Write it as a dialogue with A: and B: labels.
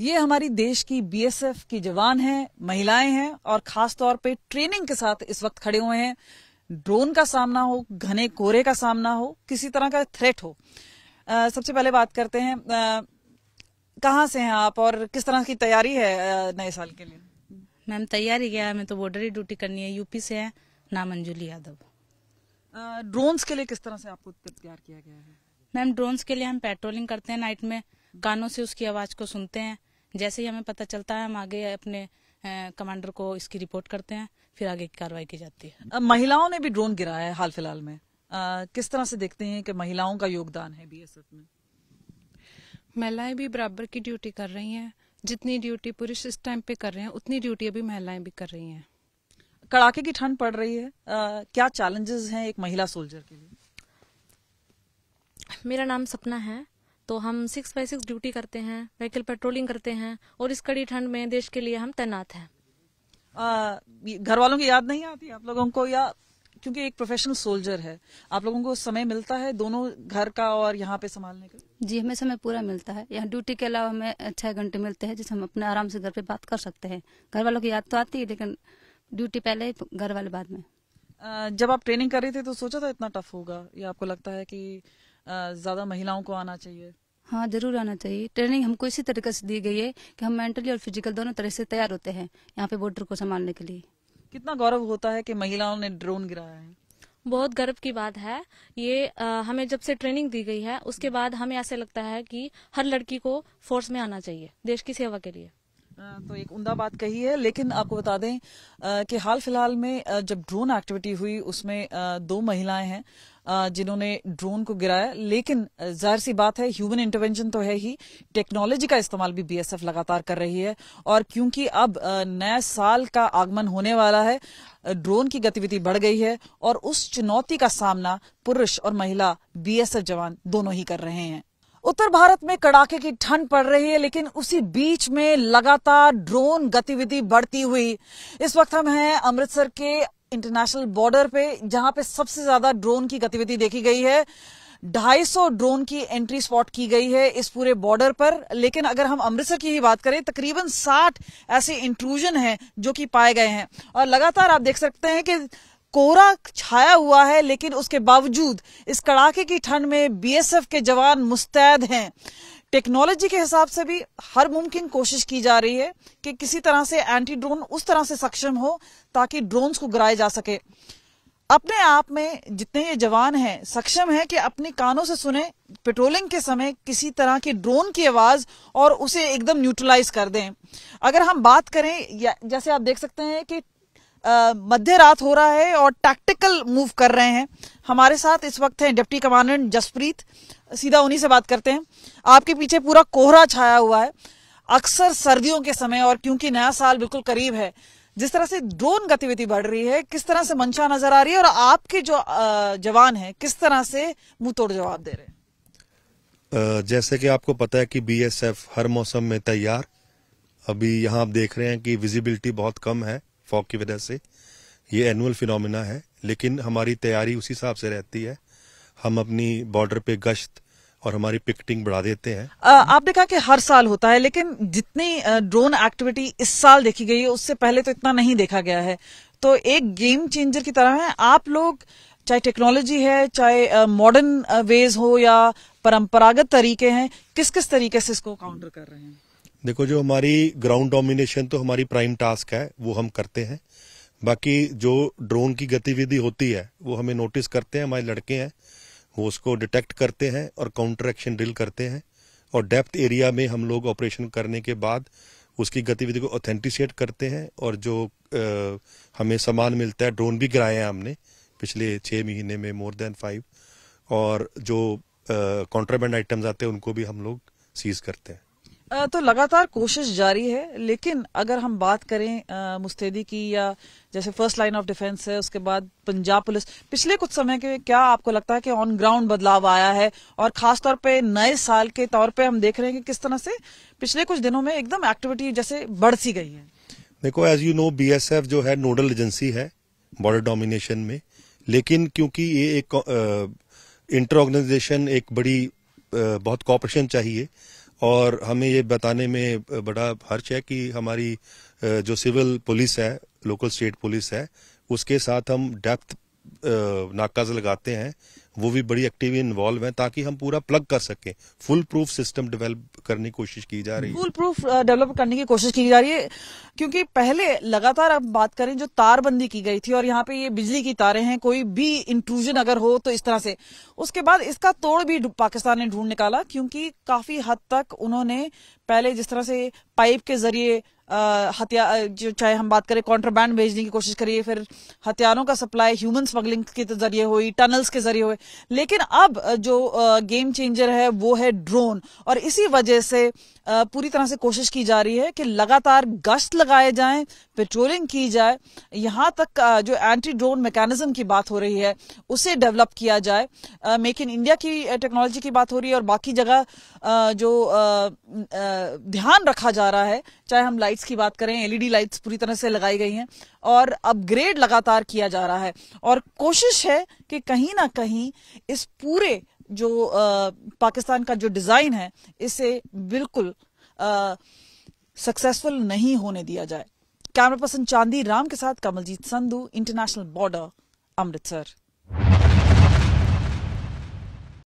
A: ये हमारी देश की बीएसएफ की जवान हैं महिलाएं हैं और खास तौर पे ट्रेनिंग के साथ इस वक्त खड़े हुए हैं ड्रोन का सामना हो घने कोहरे का सामना हो किसी तरह का थ्रेट हो आ, सबसे पहले बात करते हैं कहाँ से हैं आप और किस तरह की तैयारी है नए साल के लिए मैम तैयारी क्या है हमें तो बॉर्डर ही ड्यूटी करनी है यूपी से है नाम अंजुल यादव ड्रोन्स के लिए किस तरह से आपको तैयार किया गया है मैम ड्रोन्स के लिए हम पेट्रोलिंग करते हैं नाइट में कानों से उसकी आवाज को सुनते हैं जैसे ही हमें पता चलता है हम आगे अपने कमांडर को इसकी रिपोर्ट करते हैं फिर आगे की कार्रवाई की जाती है महिलाओं ने भी ड्रोन गिराया है हाल फिलहाल में आ, किस तरह से देखते हैं कि महिलाओं का योगदान है बीएसएफ में महिलाएं भी बराबर की ड्यूटी कर रही हैं जितनी ड्यूटी पुरुष इस टाइम पे कर रहे हैं उतनी ड्यूटी अभी महिलाएं भी कर रही हैं कड़ाके की ठंड पड़ रही है आ, क्या चैलेंजेस हैं एक महिला सोल्जर के लिए मेरा नाम सपना है तो हम सिक्स बाई सिक्स ड्यूटी करते हैं व्हीकल पेट्रोलिंग करते हैं और इस कड़ी ठंड में देश के लिए हम तैनात हैं घर वालों की याद नहीं आती आप लोगों को या क्योंकि एक प्रोफेशनल सोल्जर है आप लोगों को समय मिलता है दोनों घर का और यहाँ पे संभालने का
B: जी हमें समय पूरा मिलता है यहाँ ड्यूटी के अलावा हमें छह घंटे मिलते हैं जिससे हम अपने आराम से घर पे बात कर सकते हैं घर वालों की याद तो आती है लेकिन ड्यूटी पहले घर वाले बाद में
A: जब आप ट्रेनिंग कर रही थे तो सोचा था इतना टफ होगा या आपको लगता है की ज़्यादा महिलाओं को आना चाहिए
B: हाँ जरूर आना चाहिए ट्रेनिंग हमको इसी तरीके से दी गई है कि हम मेंटली और फिजिकल दोनों तरह से तैयार होते हैं यहाँ पे बॉर्डर को संभालने के लिए
A: कितना गौरव होता है कि महिलाओं ने ड्रोन गिराया है
B: बहुत गर्व की बात है ये आ, हमें
A: जब से ट्रेनिंग दी गई है उसके बाद हमें ऐसे लगता है कि हर लड़की को फोर्स में आना चाहिए देश की सेवा के लिए तो एक उमदा बात कही है लेकिन आपको बता दें कि हाल फिलहाल में जब ड्रोन एक्टिविटी हुई उसमें दो महिलाएं हैं जिन्होंने ड्रोन को गिराया लेकिन जाहिर सी बात है ह्यूमन इंटरवेंशन तो है ही टेक्नोलॉजी का इस्तेमाल भी बीएसएफ लगातार कर रही है और क्योंकि अब नए साल का आगमन होने वाला है ड्रोन की गतिविधि बढ़ गई है और उस चुनौती का सामना पुरुष और महिला बीएसएफ जवान दोनों ही कर रहे हैं उत्तर भारत में कड़ाके की ठंड पड़ रही है लेकिन उसी बीच में लगातार ड्रोन गतिविधि बढ़ती हुई इस वक्त हम हैं अमृतसर के इंटरनेशनल बॉर्डर पे जहां पे सबसे ज्यादा ड्रोन की गतिविधि देखी गई है 250 ड्रोन की एंट्री स्पॉट की गई है इस पूरे बॉर्डर पर लेकिन अगर हम अमृतसर की ही बात करें तकरीबन 60 ऐसे इंट्रूजन हैं जो कि पाए गए हैं और लगातार आप देख सकते हैं कि कोहरा छाया हुआ है लेकिन उसके बावजूद इस कड़ाके की ठंड में बीएसएफ के जवान मुस्तैद हैं टेक्नोलॉजी के हिसाब से भी हर मुमकिन कोशिश की जा रही है कि किसी तरह से एंटी ड्रोन उस तरह से सक्षम हो ताकि ड्रोन्स को गिराया जा सके अपने आप में जितने ये जवान हैं सक्षम हैं कि अपने कानों से सुने पेट्रोलिंग के समय किसी तरह की ड्रोन की आवाज और उसे एकदम न्यूट्रलाइज कर दें अगर हम बात करें जैसे आप देख सकते हैं कि मध्य रात हो रहा है और टैक्टिकल मूव कर रहे हैं हमारे साथ इस वक्त हैं डिप्टी कमांडेंट जसप्रीत सीधा उन्हीं से बात करते हैं आपके पीछे पूरा कोहरा छाया हुआ है अक्सर सर्दियों के समय और क्योंकि नया साल बिल्कुल करीब है जिस तरह से ड्रोन गतिविधि बढ़ रही है किस तरह से मंशा नजर आ रही है और आपके जो जवान है किस तरह से मुंह तोड़ जवाब दे रहे
B: हैं जैसे कि आपको पता है कि बीएसएफ हर मौसम में तैयार अभी यहाँ आप देख रहे हैं कि विजिबिलिटी बहुत कम है फॉग की वजह से ये एनुअल फिनोमिना है लेकिन हमारी तैयारी उसी हिसाब से रहती है हम अपनी बॉर्डर पे गश्त और हमारी पिकटिंग बढ़ा देते हैं
A: आ, आपने कहा कि हर साल होता है लेकिन जितनी ड्रोन एक्टिविटी इस साल देखी गई है उससे पहले तो इतना नहीं देखा गया है तो एक गेम चेंजर की तरह है आप लोग चाहे टेक्नोलॉजी है चाहे मॉडर्न वेज हो या परंपरागत तरीके हैं किस किस तरीके से इसको काउंटर कर रहे हैं
B: देखो जो हमारी ग्राउंड डोमिनेशन तो हमारी प्राइम टास्क है वो हम करते हैं बाकी जो ड्रोन की गतिविधि होती है वो हमें नोटिस करते हैं हमारे लड़के हैं वो उसको डिटेक्ट करते हैं और काउंटर एक्शन ड्रिल करते हैं और डेप्थ एरिया में हम लोग ऑपरेशन करने के बाद उसकी गतिविधि को ऑथेंटिकेट करते हैं और जो आ, हमें सामान मिलता है ड्रोन भी गिराए हैं हमने पिछले छः महीने में मोर देन फाइव और जो कॉन्ट्राबैंड आइटम्स आते हैं उनको भी हम लोग सीज करते हैं
A: तो लगातार कोशिश जारी है लेकिन अगर हम बात करें मुस्तैदी की या जैसे फर्स्ट लाइन ऑफ डिफेंस है उसके बाद पंजाब पुलिस पिछले कुछ समय के क्या आपको लगता है कि ऑन ग्राउंड बदलाव आया है और खासतौर पे नए साल के तौर पे हम देख रहे हैं कि किस तरह से पिछले कुछ दिनों में एकदम एक्टिविटी जैसे बढ़ सी गई है
B: देखो एज यू नो बीएसएफ जो है नोडल एजेंसी है बॉर्डर डोमिनेशन में लेकिन क्योंकि ये एक इंटर ऑर्गेनाइजेशन एक बड़ी बहुत कॉपरेशन चाहिए और हमें ये बताने में बड़ा हर्ष है कि हमारी जो सिविल पुलिस है लोकल स्टेट पुलिस है उसके साथ हम डेप्थ नाकाज लगाते हैं वो भी बड़ी एक्टिव इन्वॉल्व हैं ताकि हम पूरा प्लग कर सकें फुल प्रूफ सिस्टम डेवलप करने की कोशिश की जा रही है फुल
A: प्रूफ डेवलप करने की कोशिश की जा रही है क्योंकि पहले लगातार अब बात करें जो तारबंदी की गई थी और यहाँ पे ये बिजली की तारें हैं कोई भी इंट्रूजन अगर हो तो इस तरह से उसके बाद इसका तोड़ भी पाकिस्तान ने ढूंढ निकाला क्योंकि काफी हद तक उन्होंने पहले जिस तरह से पाइप के जरिए जो चाहे हम बात करें कॉन्ट्राबैंड भेजने की कोशिश करिए फिर हथियारों का सप्लाई ह्यूमन स्मगलिंग के जरिए हुई टनल्स के जरिए हुए लेकिन अब जो गेम चेंजर है वो है ड्रोन और इसी वजह से पूरी तरह से कोशिश की जा रही है कि लगातार गश्त लगाए जाएं पेट्रोलिंग की जाए यहाँ तक जो एंटी ड्रोन मैकेनिज्म की बात हो रही है उसे डेवलप किया जाए मेक इन इंडिया की टेक्नोलॉजी की बात हो रही है और बाकी जगह जो ध्यान रखा जा जा रहा है चाहे हम लाइट्स की बात करें एलईडी लाइट्स पूरी तरह से लगाई गई हैं और अपग्रेड लगातार किया जा रहा है और कोशिश है कि कहीं ना कहीं इस पूरे जो आ, पाकिस्तान का जो डिजाइन है इसे बिल्कुल सक्सेसफुल नहीं होने दिया जाए कैमरा पर्सन चांदी राम के साथ कमलजीत संधू इंटरनेशनल बॉर्डर अमृतसर